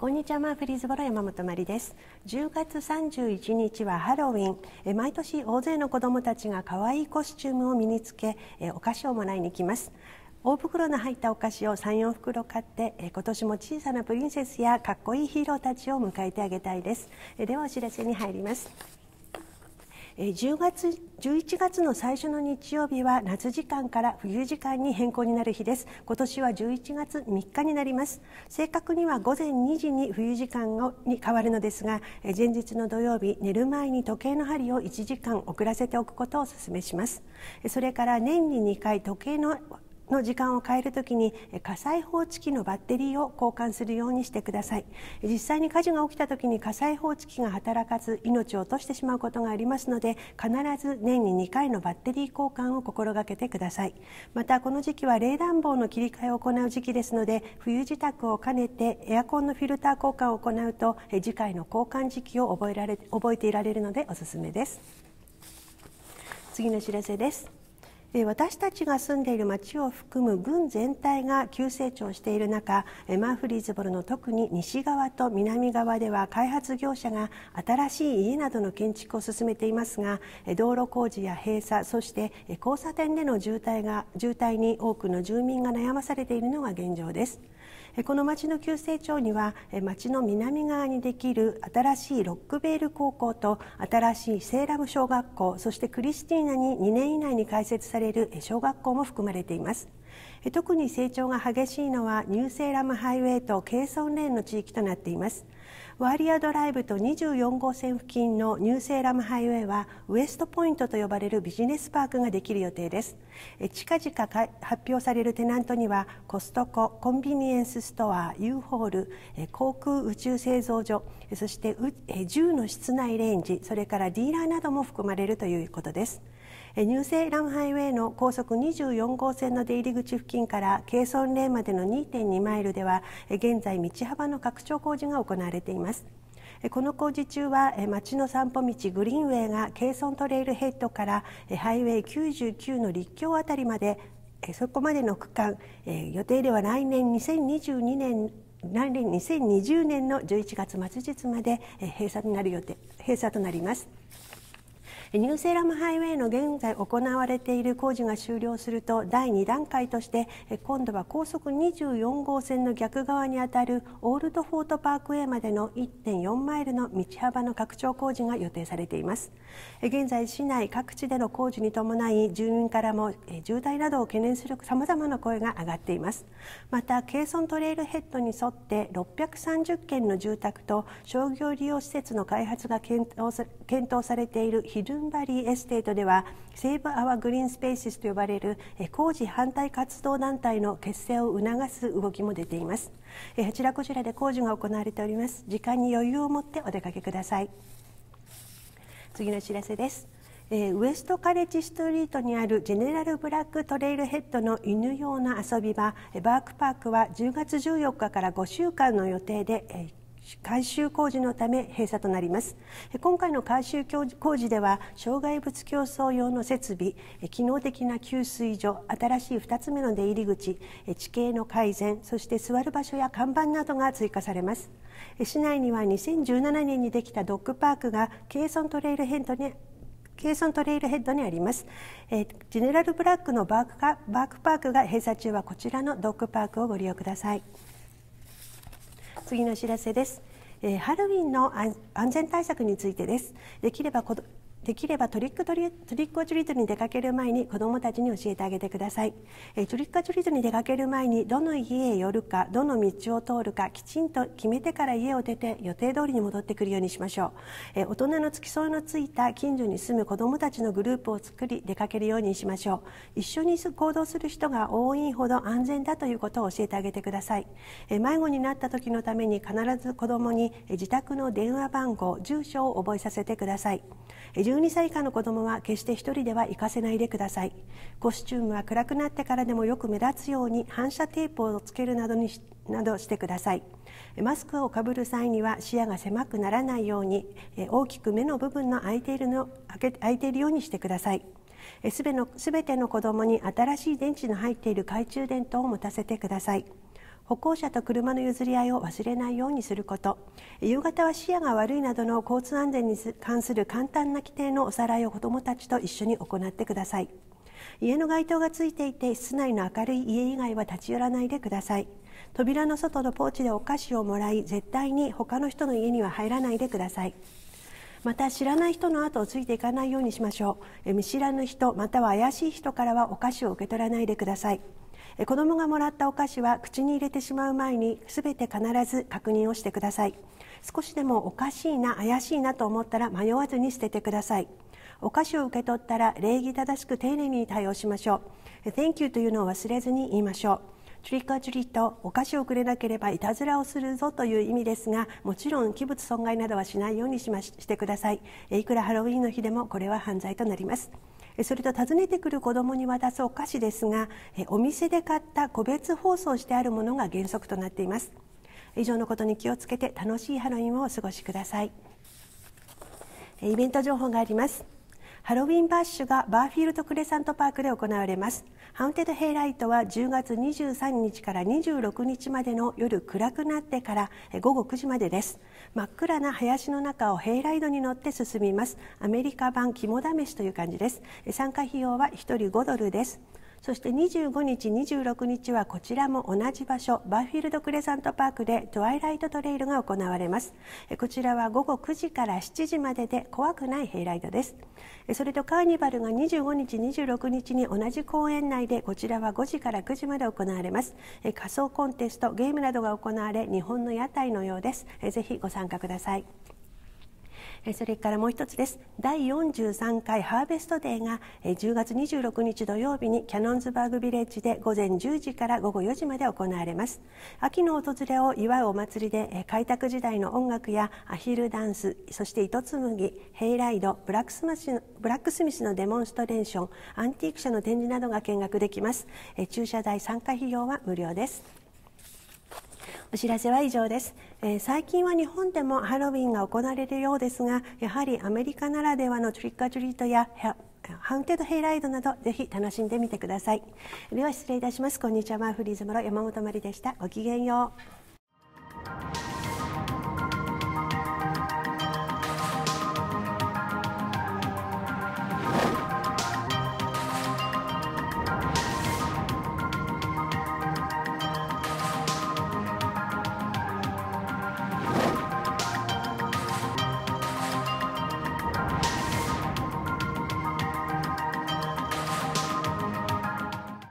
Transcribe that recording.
こんにちはマーフリーズボロ山本まりです10月31日はハロウィンえ毎年大勢の子どもたちが可愛いコスチュームを身につけえお菓子をもらいに来ます大袋の入ったお菓子を34袋買ってえ今年も小さなプリンセスやかっこいいヒーローたちを迎えてあげたいですえではお知らせに入ります10月11月の最初の日曜日は夏時間から冬時間に変更になる日です今年は11月3日になります正確には午前2時に冬時間に変わるのですが前日の土曜日寝る前に時計の針を1時間遅らせておくことをお勧めしますそれから年に2回時計のの時間を変えるときに火災報知器のバッテリーを交換するようにしてください実際に火事が起きたときに火災報知器が働かず命を落としてしまうことがありますので必ず年に2回のバッテリー交換を心がけてくださいまたこの時期は冷暖房の切り替えを行う時期ですので冬支度を兼ねてエアコンのフィルター交換を行うと次回の交換時期を覚えられ覚えていられるのでおすすめです次の知らせです私たちが住んでいる町を含む郡全体が急成長している中マンフリーズボルの特に西側と南側では開発業者が新しい家などの建築を進めていますが道路工事や閉鎖そして交差点での渋滞が渋滞に多くの住民が悩まされているのが現状です。この町の急成長には町の南側にできる新しいロックベール高校と新しいセーラム小学校そしてクリスティーナに2年以内に開設される小学校も含まれています。特に成長が激しいのはニューセーラムハイウェイとケイソンレーンの地域となっています。ワーリアドライブと24号線付近のニューセーラムハイウェイはウエストポイントと呼ばれるビジネスパークができる予定です近々発表されるテナントにはコストココンビニエンスストア U ホール航空宇宙製造所そして銃の室内レンジそれからディーラーなども含まれるということです乳製ランハイウェイの高速24号線の出入り口付近からケイソンレーンまでの2.2マイルでは現在道幅の拡張工事が行われていますこの工事中は町の散歩道グリーンウェイがケイソントレイルヘッドからハイウェイ99の立橋あたりまでそこまでの区間予定では来年2022年来年2020年の11月末日まで閉鎖なる予定閉鎖となります。ニューセラムハイウェイの現在行われている工事が終了すると第2段階として今度は高速24号線の逆側にあたるオールドフォートパークウェイまでの1.4マイルの道幅の拡張工事が予定されています現在市内各地での工事に伴い住民からも渋滞などを懸念するさまざまな声が上がっていますまたケーソントレイルヘッドに沿って630軒の住宅と商業利用施設の開発が検討されているヒルンバリーエステートではセーブ・アワ・グリーン・スペーシスと呼ばれる工事反対活動団体の結成を促す動きも出ていますあちらこちらで工事が行われております時間に余裕を持ってお出かけください次の知らせですえウエストカレッジストリートにあるジェネラルブラックトレイルヘッドの犬用の遊び場バークパークは10月14日から5週間の予定で、改修工事のため閉鎖となります今回の改修工事では障害物競争用の設備機能的な給水所新しい2つ目の出入り口地形の改善そして座る場所や看板などが追加されます市内には2017年にできたドッグパークがケイソントレイルヘッドにケイソントレイルヘッドにあります、ジェネラルブラックのバークパークが閉鎖中はこちらのドッグパークをご利用ください次のお知らせです。ハロウィンの安全対策についてです。できればできればトリックトリトリックオチュリートに出かける前に子どもたちに教えてあげてください、えトリックオチュリートに出かける前にどの家へ寄るかどの道を通るかきちんと決めてから家を出て予定通りに戻ってくるようにしましょう、え大人の付き添いのついた近所に住む子どもたちのグループを作り出かけるようにしましょう一緒に行動する人が多いほど安全だということを教えてあげてください、え迷子になった時のために必ず子どもに自宅の電話番号住所を覚えさせてください12歳以下の子どもは決して1人では行かせないでくださいコスチュームは暗くなってからでもよく目立つように反射テープをつけるなどにしなどしてくださいマスクをかぶる際には視野が狭くならないように大きく目の部分の開いているの開いているようにしてくださいすべての子どもに新しい電池の入っている懐中電灯を持たせてください。歩行者と車の譲り合いを忘れないようにすること夕方は視野が悪いなどの交通安全に関する簡単な規定のおさらいを子どもたちと一緒に行ってください家の街灯がついていて室内の明るい家以外は立ち寄らないでください扉の外のポーチでお菓子をもらい絶対に他の人の家には入らないでくださいまた知らない人の後をついていかないようにしましょう見知らぬ人または怪しい人からはお菓子を受け取らないでください子どもがもらったお菓子は口に入れてしまう前にすべて必ず確認をしてください少しでもおかしいな怪しいなと思ったら迷わずに捨ててくださいお菓子を受け取ったら礼儀正しく丁寧に対応しましょう Thank you というのを忘れずに言いましょうチュリカチュリとお菓子をくれなければいたずらをするぞという意味ですがもちろん器物損害などはしないようにしましてくださいいくらハロウィンの日でもこれは犯罪となりますそれと訪ねてくる子どもに渡すお菓子ですがお店で買った個別包装してあるものが原則となっています以上のことに気をつけて楽しいハロウィンをお過ごしくださいイベント情報がありますハロウィンバッシュがバーフィールドクレサントパークで行われますハウンテッドヘイライトは10月23日から26日までの夜暗くなってから午後9時までです真っ暗な林の中をヘイライドに乗って進みますアメリカ版肝試しという感じです参加費用は1人5ドルですそして25日26日はこちらも同じ場所バーフィールドクレサントパークでトワイライトトレイルが行われますこちらは午後9時から7時までで怖くないヘイライドですそれとカーニバルが25日26日に同じ公園内でこちらは5時から9時まで行われます仮想コンテストゲームなどが行われ日本の屋台のようですぜひご参加くださいそれからもう一つです第43回ハーベストデーが10月26日土曜日にキャノンズバーグビレッジで午前10時から午後4時まで行われます秋の訪れを祝うお祭りで開拓時代の音楽やアヒルダンスそして糸紡ぎヘイライドブラックスマシブラックスミスのデモンストレーションアンティーク車の展示などが見学できます駐車代参加費用は無料ですお知らせは以上です、えー、最近は日本でもハロウィンが行われるようですがやはりアメリカならではのトリックアトリートやハウンテッドヘイライドなどぜひ楽しんでみてくださいでは失礼いたしますこんにちはマーフリーズムロ山本まりでしたごきげんよう